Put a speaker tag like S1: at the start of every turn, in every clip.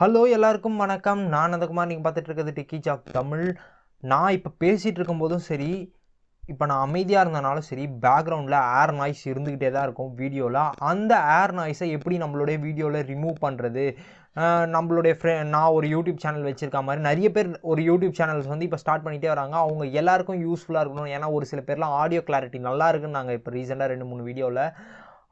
S1: hello எல்லாருக்கும் வணக்கம் நான் அந்தகுமார் நீங்கள் பார்த்துட்டு இருக்கிறது டிக்கி ஜாக் தமிழ் நான் இப்போ பேசிகிட்டு இருக்கும்போதும் சரி இப்போ நான் அமைதியாக இருந்தனாலும் சரி பேக்ரவுண்டில் ஏர் நாய்ஸ் இருந்துக்கிட்டே தான் இருக்கும் வீடியோவில் அந்த ஏர் நாய்ஸை எப்படி நம்மளுடைய வீடியோவில் ரிமூவ் பண்ணுறது நம்மளுடைய ஃப்ரெ நான் ஒரு யூடியூப் சேனல் வச்சுருக்க மாதிரி நிறைய பேர் ஒரு யூடியூப் சேனல்ஸ் வந்து இப்போ ஸ்டார்ட் பண்ணிகிட்டே வராங்க அவங்க எல்லாருக்கும் யூஸ்ஃபுல்லாக இருக்கணும் ஏன்னா ஒரு சில பேர்லாம் ஆடியோ கிளாரிட்டி நல்லா இருக்குன்னு நாங்கள் இப்போ ரீசெண்டாக ரெண்டு மூணு வீடியோவில்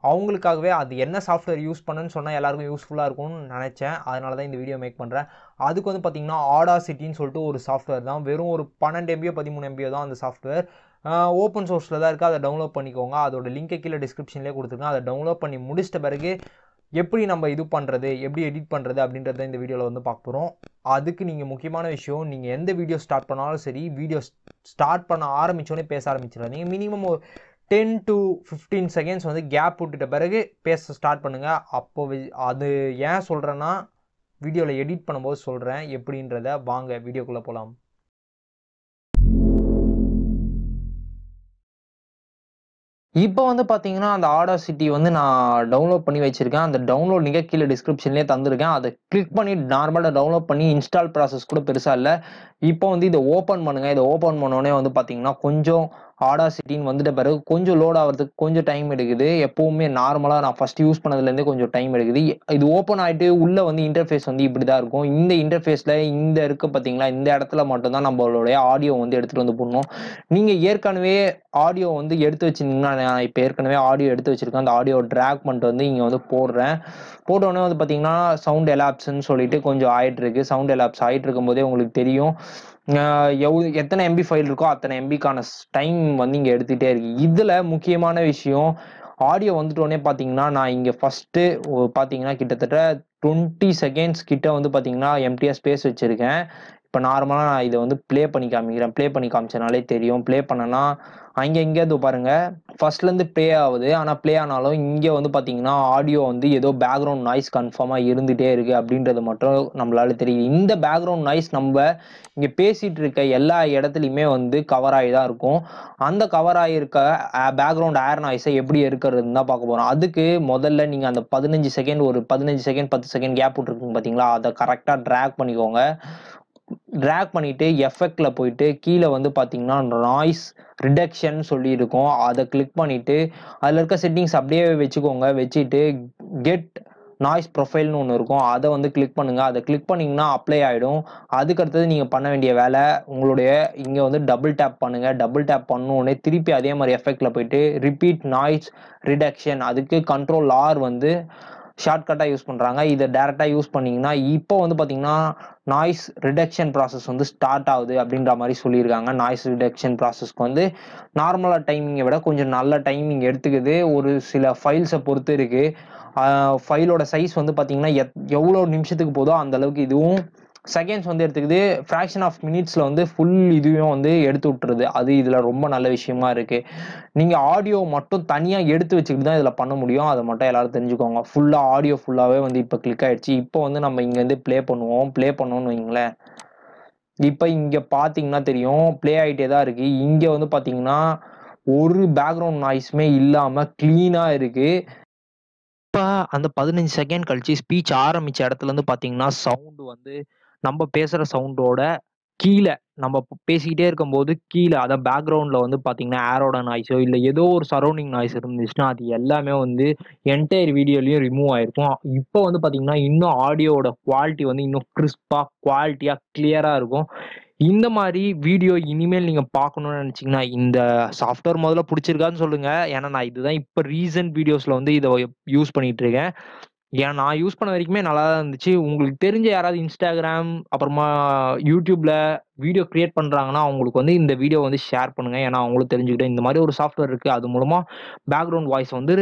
S1: அவங்களுக்காகவே அது என்ன சாஃப்ட்வேர் யூஸ் பண்ணுன்னு சொன்னால் எல்லாருக்கும் யூஸ்ஃபுல்லாக இருக்கும்னு நினச்சேன் அதனால தான் இந்த வீடியோ மேக் பண்ணுறேன் அதுக்கு வந்து பார்த்திங்கன்னா ஆடா சிட்டின்னு சொல்லிட்டு ஒரு சாஃப்ட்வேர் தான் வெறும் ஒரு பன்னெண்டு எம்பியோ பதிமூணு எம்பியோ தான் அந்த சாஃப்ட்வேர் ஓப்பன் சோர்ஸில் தான் இருக்குது அதை டவுன்லோட் பண்ணிக்கோங்க அதோட லிங்கை கீழே டிஸ்கிரிப்ஷன்லேயே கொடுத்துருக்கேன் அதை டவுன்லோட் பண்ணி முடிச்சிட்ட பிறகு எப்படி நம்ம இது பண்ணுறது எப்படி எடிட் பண்ணுறது அப்படின்றத இந்த வீடியோவில் வந்து பார்க்க போகிறோம் அதுக்கு நீங்கள் முக்கியமான விஷயம் நீங்கள் எந்த வீடியோ ஸ்டார்ட் பண்ணாலும் சரி வீடியோ ஸ்டார்ட் பண்ண ஆரம்பித்தோடனே பேச ஆரம்பிச்சிடாதீங்க மினிமம் ஒரு டென் டு ஃபிஃப்டீன் செகண்ட்ஸ் வந்து கேப் விட்டுட்ட பிறகு பேச ஸ்டார்ட் பண்ணுங்கள் அப்போ அது ஏன் சொல்கிறேன்னா வீடியோவில் எடிட் பண்ணும்போது சொல்கிறேன் எப்படின்றத வாங்க வீடியோக்குள்ளே போகலாம் இப்போ வந்து பார்த்தீங்கன்னா அந்த சிட்டி வந்து நான் டவுன்லோட் பண்ணி வச்சிருக்கேன் அந்த டவுன்லோட் நீங்கள் கீழே டிஸ்கிரிப்ஷன்லேயே தந்திருக்கேன் அதை கிளிக் பண்ணி நார்மலாக டவுன்லோட் பண்ணி இன்ஸ்டால் ப்ராசஸ் கூட பெருசாக இல்லை இப்போ வந்து இதை ஓப்பன் பண்ணுங்கள் இதை ஓப்பன் பண்ணோடனே வந்து பார்த்தீங்கன்னா கொஞ்சம் ஆடாசிட்டின்னு வந்துட்ட பிறகு கொஞ்சம் லோட் ஆகிறதுக்கு கொஞ்சம் டைம் எடுக்குது எப்பவுமே நார்மலாக நான் ஃபஸ்ட் யூஸ் பண்ணதுலேருந்தே கொஞ்சம் டைம் எடுக்குது இது ஓப்பன் ஆகிட்டு உள்ளே வந்து இன்டர்ஃபேஸ் வந்து இப்படி தான் இருக்கும் இந்த இன்டர்ஃபேஸில் இந்த இருக்க பார்த்தீங்களா இந்த இடத்துல மட்டும்தான் நம்மளுடைய ஆடியோ வந்து எடுத்துகிட்டு வந்து போடணும் நீங்கள் ஏற்கனவே ஆடியோ வந்து எடுத்து வச்சுருந்தீங்கன்னா நான் இப்போ ஏற்கனவே ஆடியோ எடுத்து வச்சுருக்கேன் அந்த ஆடியோ ட்ராக் பண்ணிட்டு வந்து இங்கே வந்து போடுறேன் போட்டோடனே வந்து பார்த்தீங்கன்னா சவுண்ட் எலாப்ஸ்ன்னு சொல்லிட்டு கொஞ்சம் ஆகிட்டு இருக்கு சவுண்ட் எலாப்ஸ் ஆகிட்டு இருக்கும்போதே உங்களுக்கு தெரியும் எவ் எத்தனை எம்பி ஃபைல் இருக்கோ அத்தனை எம்பிக்கான டைம் வந்து இங்கே எடுத்துகிட்டே இருக்கு இதில் முக்கியமான விஷயம் ஆடியோ வந்துட்டோடனே பார்த்தீங்கன்னா நான் இங்கே ஃபஸ்ட்டு பார்த்தீங்கன்னா கிட்டத்தட்ட டுவெண்ட்டி செகண்ட்ஸ் கிட்ட வந்து பார்த்தீங்கன்னா எம்டிஆர் ஸ்பேஸ் வச்சுருக்கேன் இப்போ நார்மலாக நான் இதை வந்து ப்ளே பண்ணி காமிக்கிறேன் ப்ளே பண்ணி காமிச்சனாலே தெரியும் ப்ளே பண்ணனா அங்கே எங்கேயாவது பாருங்கள் ஃபர்ஸ்ட்லேருந்து ப்ளே ஆகுது ஆனால் ப்ளே ஆனாலும் இங்கே வந்து பார்த்தீங்கன்னா ஆடியோ வந்து ஏதோ பேக்ரவுண்ட் நாய்ஸ் கன்ஃபார்மாக இருந்துகிட்டே இருக்குது அப்படின்றது மட்டும் நம்மளால தெரியுது இந்த பேக்ரவுண்ட் நாய்ஸ் நம்ம இங்கே பேசிகிட்டு இருக்க எல்லா இடத்துலையுமே வந்து கவர் ஆகி தான் இருக்கும் அந்த கவர் ஆகியிருக்க பேக்ரவுண்ட் ஏர் நாய்ஸை எப்படி இருக்கிறதுன்னு தான் பார்க்க போகிறோம் அதுக்கு முதல்ல நீங்கள் அந்த பதினஞ்சு செகண்ட் ஒரு பதினஞ்சு செகண்ட் பத்து செகண்ட் கேப் விட்ருக்குங்க பார்த்தீங்களா அதை கரெக்டாக ட்ராக் பண்ணிக்கோங்க ட்ராக் பண்ணிட்டு எஃபெக்ட்ல போயிட்டு கீழே வந்து பார்த்தீங்கன்னா நாய்ஸ் ரிடக்ஷன் சொல்லி இருக்கும் அதை கிளிக் பண்ணிட்டு அதில் இருக்க செட்டிங்ஸ் அப்படியே வச்சுக்கோங்க வச்சுட்டு கெட் நாய்ஸ் ப்ரொஃபைல்னு ஒன்று இருக்கும் அதை வந்து கிளிக் பண்ணுங்கள் அதை கிளிக் பண்ணிங்கன்னா அப்ளை ஆகிடும் அதுக்கடுத்தது நீங்கள் பண்ண வேண்டிய வேலை உங்களுடைய இங்கே வந்து டபுள் டேப் பண்ணுங்கள் டபுள் டேப் பண்ணோடனே திருப்பி அதே மாதிரி எஃபெக்ட்ல போயிட்டு ரிப்பீட் நாய்ஸ் ரிடக்ஷன் அதுக்கு கண்ட்ரோல் ஆர் வந்து ஷார்ட்கட்டாக யூஸ் பண்ணுறாங்க இதை டேரெக்டாக யூஸ் பண்ணிங்கன்னா இப்போ வந்து பார்த்தீங்கன்னா நாய்ஸ் ரிடக்ஷன் ப்ராசஸ் வந்து ஸ்டார்ட் ஆகுது அப்படின்ற மாதிரி சொல்லியிருக்காங்க நாய்ஸ் ரிடக்ஷன் ப்ராசஸ்க்கு வந்து நார்மலாக டைமிங்கை விட கொஞ்சம் நல்ல டைமிங் எடுத்துக்குது ஒரு சில ஃபைல்ஸை பொறுத்து இருக்குது ஃபைலோட சைஸ் வந்து பார்த்தீங்கன்னா எத் எவ்வளோ நிமிஷத்துக்கு போதோ அந்த அளவுக்கு இதுவும் செகண்ட்ஸ் வந்து எடுத்துக்குது ஃப்ராக்ஷன் ஆஃப் மினிட்ஸில் வந்து ஃபுல் இதுவும் வந்து எடுத்து விட்டுருது அது இதில் ரொம்ப நல்ல விஷயமா இருக்குது நீங்கள் ஆடியோ மட்டும் தனியாக எடுத்து வச்சுக்கிட்டு தான் இதில் பண்ண முடியும் அதை மட்டும் எல்லோரும் தெரிஞ்சுக்கோங்க ஃபுல்லாக ஆடியோ ஃபுல்லாகவே வந்து இப்போ கிளிக் ஆகிடுச்சு இப்போ வந்து நம்ம இங்கேருந்து ப்ளே பண்ணுவோம் ப்ளே பண்ணோன்னு வைங்களேன் இப்போ இங்கே பார்த்தீங்கன்னா தெரியும் ப்ளே ஆகிட்டே தான் இருக்குது இங்கே வந்து பார்த்தீங்கன்னா ஒரு பேக்ரவுண்ட் நாய்ஸுமே இல்லாமல் க்ளீனாக இருக்குது இப்போ அந்த பதினஞ்சு செகண்ட் கழிச்சு ஸ்பீச் ஆரம்பித்த இடத்துலேருந்து பார்த்தீங்கன்னா சவுண்டு வந்து நம்ம பேசுகிற சவுண்டோட கீழே நம்ம பேசிக்கிட்டே இருக்கும்போது கீழே அதான் பேக்ரவுண்டில் வந்து பார்த்தீங்கன்னா ஏரோட நாய்ஸோ இல்லை ஏதோ ஒரு சரௌண்டிங் நாய்ஸ் இருந்துச்சுன்னா அது எல்லாமே வந்து என்டையர் வீடியோலையும் ரிமூவ் ஆயிருக்கும் இப்போ வந்து பார்த்தீங்கன்னா இன்னும் ஆடியோட குவாலிட்டி வந்து இன்னும் கிறிஸ்பாக குவாலிட்டியாக கிளியராக இருக்கும் இந்த மாதிரி வீடியோ இனிமேல் நீங்கள் பார்க்கணும்னு நினச்சிங்கன்னா இந்த சாஃப்ட்வேர் முதல்ல பிடிச்சிருக்கான்னு சொல்லுங்கள் ஏன்னா நான் இதுதான் இப்போ ரீசன்ட் வீடியோஸில் வந்து இதை யூஸ் பண்ணிகிட்டு இருக்கேன் ஏன்னா நான் யூஸ் பண்ண வரைக்குமே நல்லா தான் இருந்துச்சு உங்களுக்கு தெரிஞ்ச யாராவது இன்ஸ்டாகிராம் அப்புறமா யூடியூப்ல வீடியோ கிரியேட் பண்றாங்கன்னா அவங்களுக்கு வந்து இந்த வீடியோ வந்து ஷேர் பண்ணுங்க ஏன்னா அவங்களும் தெரிஞ்சுக்கிட்டு இந்த மாதிரி ஒரு சாஃப்ட்வேர் இருக்கு அது மூலமா பேக்ரவுண்ட் வாய்ஸ் வந்து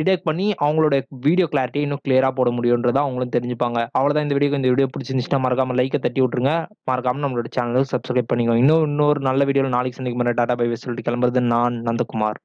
S1: டிடெக்ட் பண்ணி அவங்களோட வீடியோ கிளாரிட்டி இன்னும் கிளியராக போட முடியுன்றதா அவங்களும் தெரிஞ்சுப்பாங்க அவ்வளோதான் இந்த வீடியோ இந்த வீடியோ பிடிச்சிருந்துச்சுன்னா மறக்காம லைக்கை தட்டி விட்டுருங்க மறக்காம நம்மளோட சேனலுக்கு சப்ஸ்கிரைப் பண்ணிக்கோங்க இன்னும் இன்னொரு நல்ல வீடியோவில் நாளைக்கு சந்திக்கும் டாடா பை சொல்லிட்டு கிளம்புறது நான் நந்தகுமார்